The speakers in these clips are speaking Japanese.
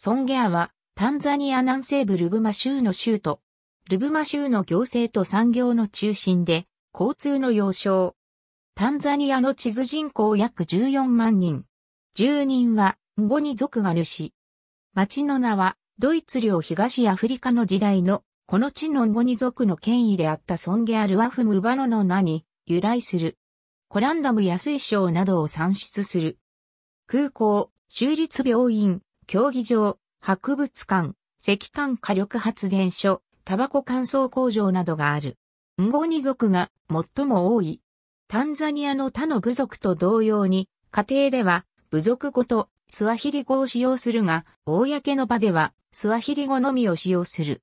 ソンゲアは、タンザニア南西部ルブマ州の州都。ルブマ州の行政と産業の中心で、交通の要衝。タンザニアの地図人口約14万人。住人は、ゴに族が主。町の名は、ドイツ領東アフリカの時代の、この地のゴに族の権威であったソンゲアルワフムバノの名に由来する。コランダム安い省などを産出する。空港、州立病院、競技場、博物館、石炭火力発電所、タバコ乾燥工場などがある。ンゴニ族が最も多い。タンザニアの他の部族と同様に、家庭では部族語とスワヒリ語を使用するが、公の場ではスワヒリ語のみを使用する。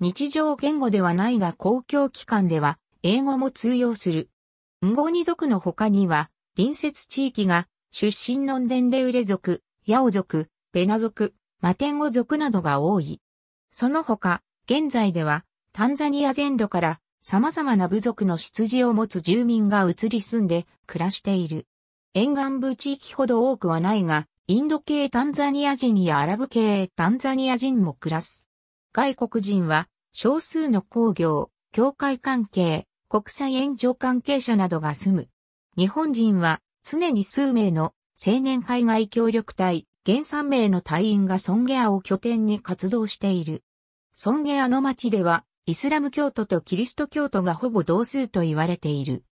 日常言語ではないが公共機関では英語も通用する。ンゴニ族の他には、隣接地域が出身のンデンレウレ族、ヤオ族、ベナ族、マテンゴ族などが多い。その他、現在では、タンザニア全土から様々な部族の出自を持つ住民が移り住んで暮らしている。沿岸部地域ほど多くはないが、インド系タンザニア人やアラブ系タンザニア人も暮らす。外国人は少数の工業、教会関係、国際援助関係者などが住む。日本人は常に数名の青年海外協力隊、現3名の隊員がソンゲアを拠点に活動している。ソンゲアの町では、イスラム教徒とキリスト教徒がほぼ同数と言われている。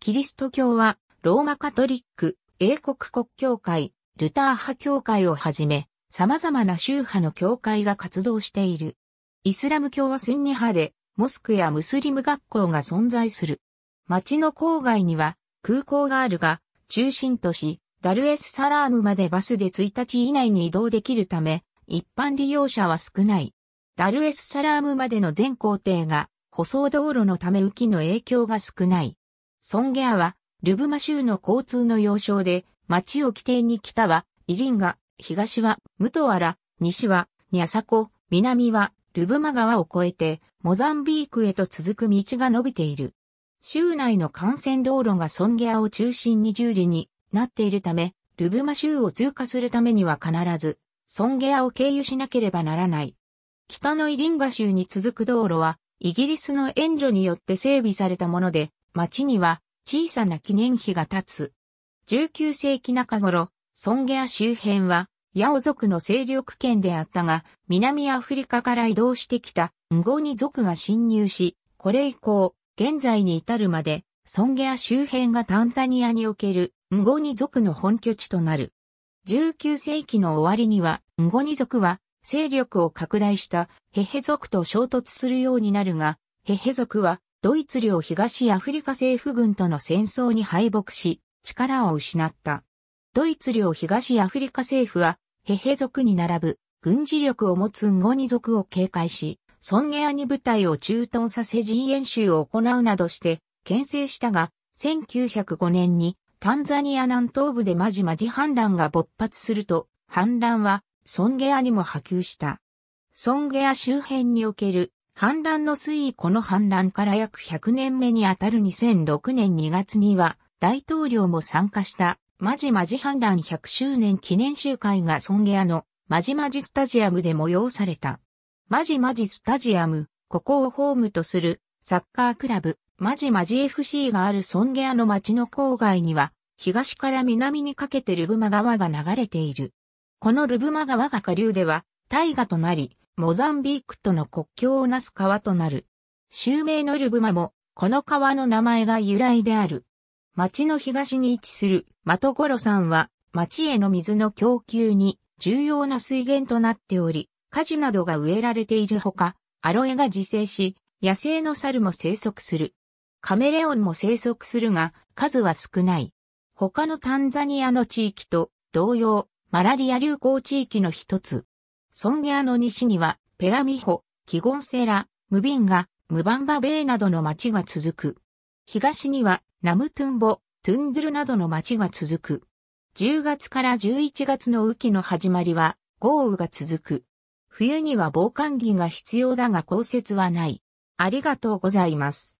キリスト教は、ローマカトリック、英国国教会、ルター派教会をはじめ、様々な宗派の教会が活動している。イスラム教はスンニ派で、モスクやムスリム学校が存在する。町の郊外には空港があるが、中心都市ダルエスサラームまでバスで1日以内に移動できるため、一般利用者は少ない。ダルエスサラームまでの全行程が、舗装道路のため雨季の影響が少ない。ソンゲアは、ルブマ州の交通の要衝で、町を起点に北は、イリンガ、東は、ムトワラ、西は、ニャサコ、南は、ルブマ川を越えて、モザンビークへと続く道が伸びている。州内の幹線道路がソンゲアを中心に10時になっているため、ルブマ州を通過するためには必ず、ソンゲアを経由しなければならない。北のイリンガ州に続く道路は、イギリスの援助によって整備されたもので、町には小さな記念碑が立つ。19世紀中頃、ソンゲア周辺は、ヤオ族の勢力圏であったが、南アフリカから移動してきたンゴニ族が侵入し、これ以降、現在に至るまで、ソンゲア周辺がタンザニアにおけるンゴニ族の本拠地となる。19世紀の終わりには、ンゴニ族は勢力を拡大したヘヘ族と衝突するようになるが、ヘヘ族はドイツ領東アフリカ政府軍との戦争に敗北し、力を失った。ドイツ領東アフリカ政府は、ヘヘ族に並ぶ軍事力を持つンゴニ族を警戒し、ソンゲアに部隊を駐屯させ人演習を行うなどして、牽制したが、1905年にタンザニア南東部でまじまじ反乱が勃発すると、反乱はソンゲアにも波及した。ソンゲア周辺における反乱の推移この反乱から約100年目にあたる2006年2月には大統領も参加したまじまじ反乱100周年記念集会がソンゲアのまじまじスタジアムで催された。まじまじスタジアム、ここをホームとするサッカークラブマジマジ FC があるソンゲアの町の郊外には、東から南にかけてルブマ川が流れている。このルブマ川が下流では、大河となり、モザンビークとの国境をなす川となる。襲名のルブマも、この川の名前が由来である。町の東に位置するマトゴロ山は、町への水の供給に重要な水源となっており、果樹などが植えられているほか、アロエが自生し、野生の猿も生息する。カメレオンも生息するが、数は少ない。他のタンザニアの地域と同様、マラリア流行地域の一つ。ソンゲアの西には、ペラミホ、キゴンセラ、ムビンガ、ムバンバベイなどの町が続く。東には、ナムトゥンボ、トゥンドゥルなどの町が続く。10月から11月の雨季の始まりは、豪雨が続く。冬には防寒着が必要だが降雪はない。ありがとうございます。